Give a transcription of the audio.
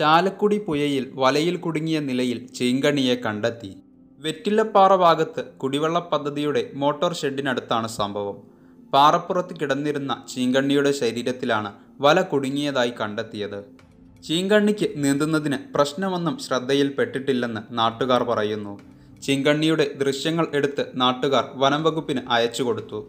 ചാലക്കുടി പുഴയിൽ വലയിൽ കുടുങ്ങിയ നിലയിൽ ചീങ്കണ്ണിയെ കണ്ടെത്തി വെറ്റില്ലപ്പാറ ഭാഗത്ത് കുടിവെള്ള പദ്ധതിയുടെ മോട്ടോർ ഷെഡിനടുത്താണ് സംഭവം പാറപ്പുറത്ത് കിടന്നിരുന്ന ചീങ്കണ്ണിയുടെ ശരീരത്തിലാണ് വല കുടുങ്ങിയതായി കണ്ടെത്തിയത് ചീങ്കണ്ണിക്ക് നീന്തുന്നതിന് പ്രശ്നമൊന്നും ശ്രദ്ധയിൽപ്പെട്ടിട്ടില്ലെന്ന് നാട്ടുകാർ പറയുന്നു ചീങ്കണ്ണിയുടെ ദൃശ്യങ്ങൾ എടുത്ത് നാട്ടുകാർ വനംവകുപ്പിന് അയച്ചു കൊടുത്തു